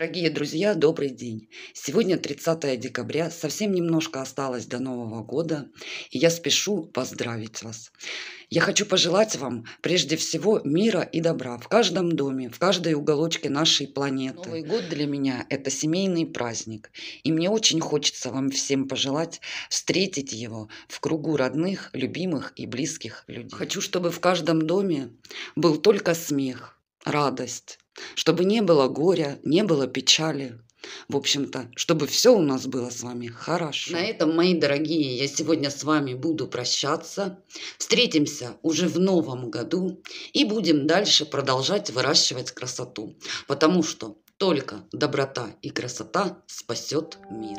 Дорогие друзья, добрый день! Сегодня 30 декабря, совсем немножко осталось до Нового года, и я спешу поздравить вас. Я хочу пожелать вам прежде всего мира и добра в каждом доме, в каждой уголочке нашей планеты. Новый год для меня – это семейный праздник, и мне очень хочется вам всем пожелать встретить его в кругу родных, любимых и близких людей. Хочу, чтобы в каждом доме был только смех – радость, чтобы не было горя, не было печали. В общем-то, чтобы все у нас было с вами хорошо. На этом, мои дорогие, я сегодня с вами буду прощаться. Встретимся уже в новом году и будем дальше продолжать выращивать красоту, потому что только доброта и красота спасет мир.